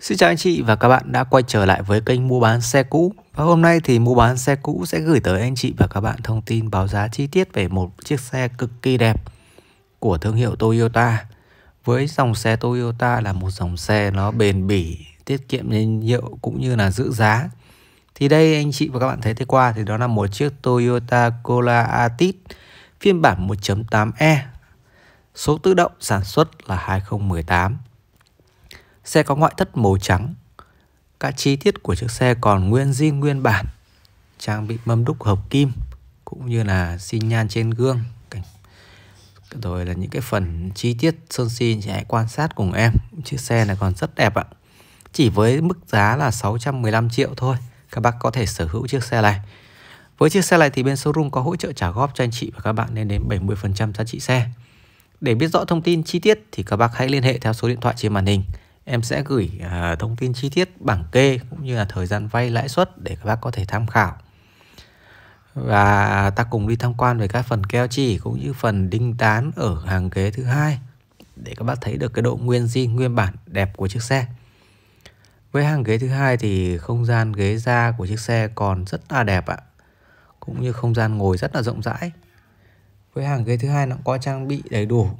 Xin chào anh chị và các bạn đã quay trở lại với kênh mua bán xe cũ Và hôm nay thì mua bán xe cũ sẽ gửi tới anh chị và các bạn thông tin báo giá chi tiết về một chiếc xe cực kỳ đẹp của thương hiệu Toyota Với dòng xe Toyota là một dòng xe nó bền bỉ, tiết kiệm nhiên liệu cũng như là giữ giá Thì đây anh chị và các bạn thấy thấy qua thì đó là một chiếc Toyota Corolla Altis phiên bản 1.8e Số tự động sản xuất là 2018 Xe có ngoại thất màu trắng. Các chi tiết của chiếc xe còn nguyên zin nguyên bản. Trang bị mâm đúc hợp kim cũng như là xi nhan trên gương. Rồi là những cái phần chi tiết sơn xin chị hãy quan sát cùng em. Chiếc xe này còn rất đẹp ạ. Chỉ với mức giá là 615 triệu thôi các bác có thể sở hữu chiếc xe này. Với chiếc xe này thì bên showroom có hỗ trợ trả góp cho anh chị và các bạn lên đến 70% giá trị xe. Để biết rõ thông tin chi tiết thì các bác hãy liên hệ theo số điện thoại trên màn hình em sẽ gửi uh, thông tin chi tiết bảng kê cũng như là thời gian vay lãi suất để các bác có thể tham khảo và ta cùng đi tham quan về các phần keo chỉ cũng như phần đinh tán ở hàng ghế thứ hai để các bác thấy được cái độ nguyên di nguyên bản đẹp của chiếc xe với hàng ghế thứ hai thì không gian ghế da của chiếc xe còn rất là đẹp ạ cũng như không gian ngồi rất là rộng rãi với hàng ghế thứ hai nó có trang bị đầy đủ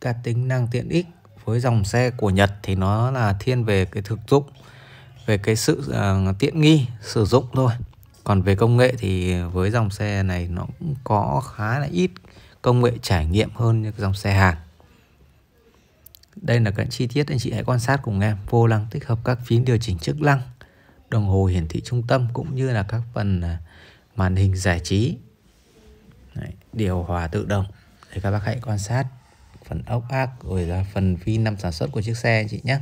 các tính năng tiện ích với dòng xe của Nhật thì nó là thiên về cái thực dụng về cái sự uh, tiện nghi sử dụng thôi còn về công nghệ thì với dòng xe này nó cũng có khá là ít công nghệ trải nghiệm hơn như dòng xe Hàn đây là các chi tiết anh chị hãy quan sát cùng em vô lăng tích hợp các phím điều chỉnh chức năng đồng hồ hiển thị trung tâm cũng như là các phần à, màn hình giải trí Đấy, điều hòa tự động để các bác hãy quan sát phần ốc ác rồi là phần phi năm sản xuất của chiếc xe anh chị nhé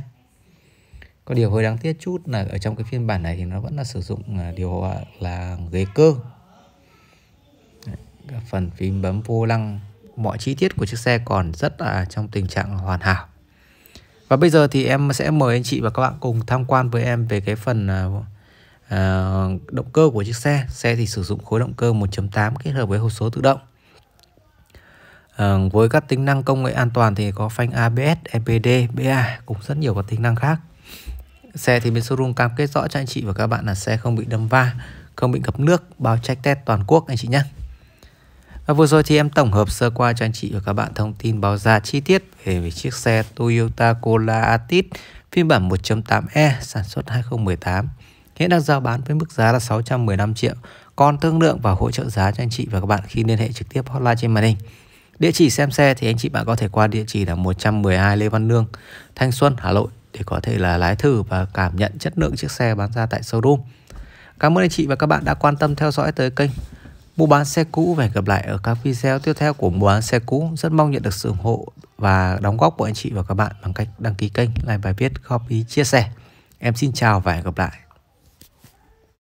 có điều hơi đáng tiếc chút là ở trong cái phiên bản này thì nó vẫn là sử dụng à, điều hòa là ghế cơ Đấy, phần phím bấm vô lăng mọi chi tiết của chiếc xe còn rất là trong tình trạng hoàn hảo và bây giờ thì em sẽ mời anh chị và các bạn cùng tham quan với em về cái phần à, à, động cơ của chiếc xe xe thì sử dụng khối động cơ 1.8 kết hợp với hộp số tự động Ờ, với các tính năng công nghệ an toàn thì có phanh ABS, EPD, BA cũng rất nhiều các tính năng khác. Xe thì bên showroom cam kết rõ cho anh chị và các bạn là xe không bị đâm va, không bị ngập nước, bao check test toàn quốc anh chị nhé. À, vừa rồi thì em tổng hợp sơ qua cho anh chị và các bạn thông tin báo giá chi tiết về, về chiếc xe Toyota Corolla Altis phiên bản 1.8e sản xuất 2018 hiện đang giao bán với mức giá là 615 triệu còn thương lượng và hỗ trợ giá cho anh chị và các bạn khi liên hệ trực tiếp hotline trên màn hình Địa chỉ xem xe thì anh chị bạn có thể qua địa chỉ là 112 Lê Văn Lương, Thanh Xuân, Hà Nội để có thể là lái thử và cảm nhận chất lượng chiếc xe bán ra tại showroom. Cảm ơn anh chị và các bạn đã quan tâm theo dõi tới kênh Mua bán xe cũ và hẹn gặp lại ở các video tiếp theo của Mua bán xe cũ. Rất mong nhận được sự ủng hộ và đóng góp của anh chị và các bạn bằng cách đăng ký kênh, like bài viết, góp ý, chia sẻ. Em xin chào và hẹn gặp lại.